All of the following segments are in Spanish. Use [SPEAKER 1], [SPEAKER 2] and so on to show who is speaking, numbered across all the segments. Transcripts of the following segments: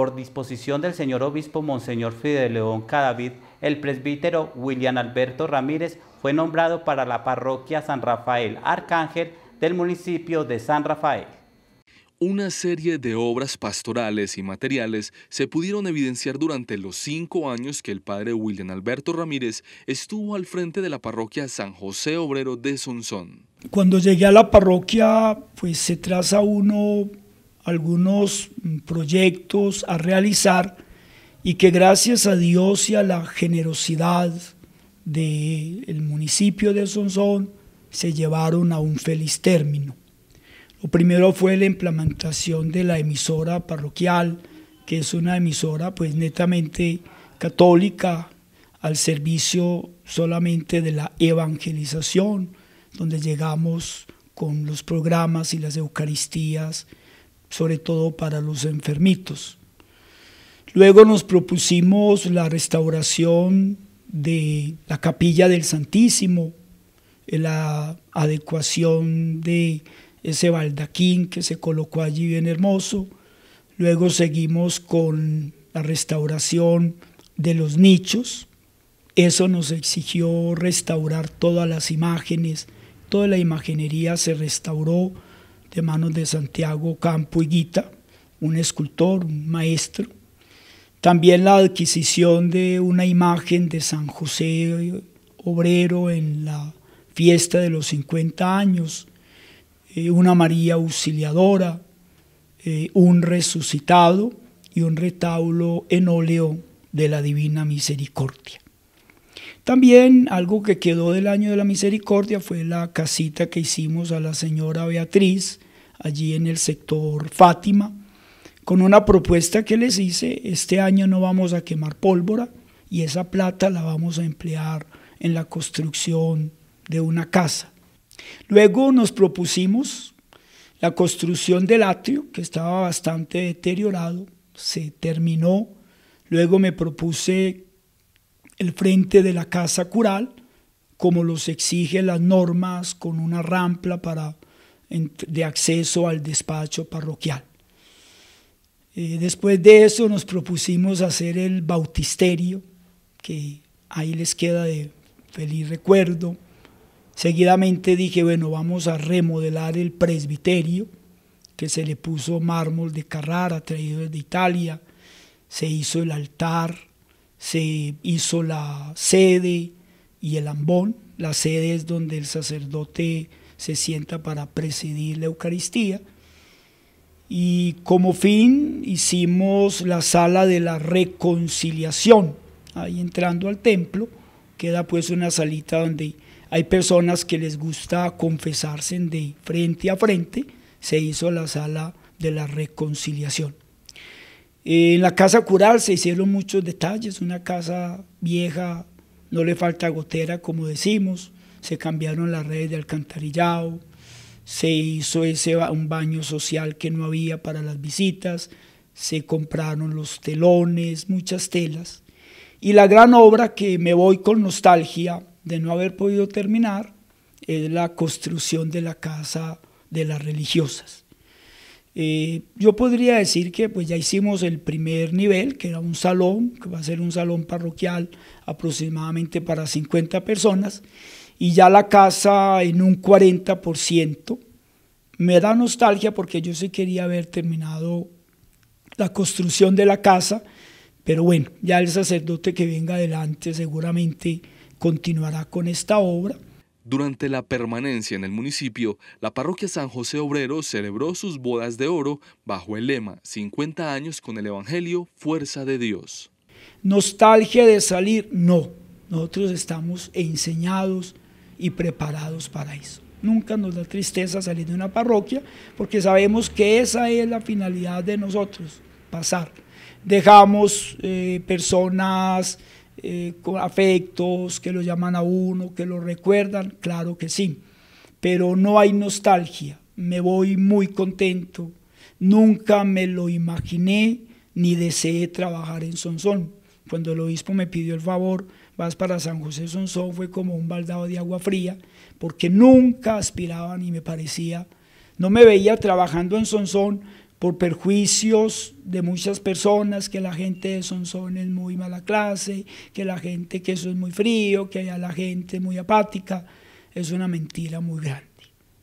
[SPEAKER 1] por disposición del señor obispo Monseñor Fidel León Cadavid, el presbítero William Alberto Ramírez fue nombrado para la parroquia San Rafael Arcángel del municipio de San Rafael.
[SPEAKER 2] Una serie de obras pastorales y materiales se pudieron evidenciar durante los cinco años que el padre William Alberto Ramírez estuvo al frente de la parroquia San José Obrero de Sonsón.
[SPEAKER 1] Cuando llegué a la parroquia, pues se traza uno algunos mm, proyectos a realizar y que gracias a Dios y a la generosidad del el municipio de Sonsón se llevaron a un feliz término. Lo primero fue la implementación de la emisora parroquial, que es una emisora pues netamente católica, al servicio solamente de la evangelización, donde llegamos con los programas y las Eucaristías sobre todo para los enfermitos. Luego nos propusimos la restauración de la capilla del Santísimo, la adecuación de ese baldaquín que se colocó allí bien hermoso. Luego seguimos con la restauración de los nichos. Eso nos exigió restaurar todas las imágenes, toda la imaginería se restauró de manos de Santiago Campo Higuita, un escultor, un maestro. También la adquisición de una imagen de San José Obrero en la fiesta de los 50 años, eh, una María Auxiliadora, eh, un resucitado y un retablo en óleo de la Divina Misericordia. También algo que quedó del año de la misericordia fue la casita que hicimos a la señora Beatriz allí en el sector Fátima, con una propuesta que les hice, este año no vamos a quemar pólvora y esa plata la vamos a emplear en la construcción de una casa. Luego nos propusimos la construcción del atrio, que estaba bastante deteriorado, se terminó. Luego me propuse el frente de la casa cural, como los exigen las normas, con una rampla para, de acceso al despacho parroquial. Eh, después de eso nos propusimos hacer el bautisterio, que ahí les queda de feliz recuerdo. Seguidamente dije, bueno, vamos a remodelar el presbiterio, que se le puso mármol de Carrara, traído de Italia, se hizo el altar, se hizo la sede y el ambón. La sede es donde el sacerdote se sienta para presidir la Eucaristía. Y como fin hicimos la sala de la reconciliación. Ahí entrando al templo queda pues una salita donde hay personas que les gusta confesarse de frente a frente. Se hizo la sala de la reconciliación en la casa Cural se hicieron muchos detalles, una casa vieja, no le falta gotera, como decimos, se cambiaron las redes de alcantarillado, se hizo ese, un baño social que no había para las visitas, se compraron los telones, muchas telas. Y la gran obra que me voy con nostalgia de no haber podido terminar es la construcción de la casa de las religiosas. Eh, yo podría decir que pues ya hicimos el primer nivel, que era un salón, que va a ser un salón parroquial aproximadamente para 50 personas, y ya la casa en un 40%. Me da nostalgia porque yo sí quería haber terminado la construcción de la casa, pero bueno, ya el sacerdote que venga adelante seguramente continuará con esta obra.
[SPEAKER 2] Durante la permanencia en el municipio, la parroquia San José Obrero celebró sus bodas de oro bajo el lema 50 años con el Evangelio, fuerza de Dios.
[SPEAKER 1] Nostalgia de salir, no. Nosotros estamos enseñados y preparados para eso. Nunca nos da tristeza salir de una parroquia porque sabemos que esa es la finalidad de nosotros, pasar. Dejamos eh, personas eh, con afectos, que lo llaman a uno, que lo recuerdan, claro que sí, pero no hay nostalgia, me voy muy contento, nunca me lo imaginé ni deseé trabajar en Sonsón. Cuando el obispo me pidió el favor, vas para San José Sonsón, fue como un baldado de agua fría, porque nunca aspiraba ni me parecía, no me veía trabajando en Sonsón, por perjuicios de muchas personas, que la gente de Sonsón es muy mala clase, que la gente que eso es muy frío, que haya la gente muy apática, es una mentira muy grande.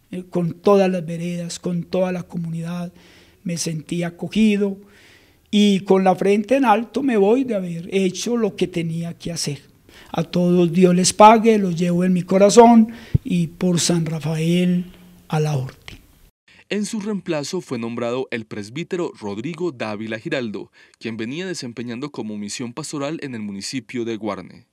[SPEAKER 1] Eh, con todas las veredas, con toda la comunidad, me sentí acogido y con la frente en alto me voy de haber hecho lo que tenía que hacer. A todos Dios les pague, los llevo en mi corazón y por San Rafael a la orte.
[SPEAKER 2] En su reemplazo fue nombrado el presbítero Rodrigo Dávila Giraldo, quien venía desempeñando como misión pastoral en el municipio de Guarne.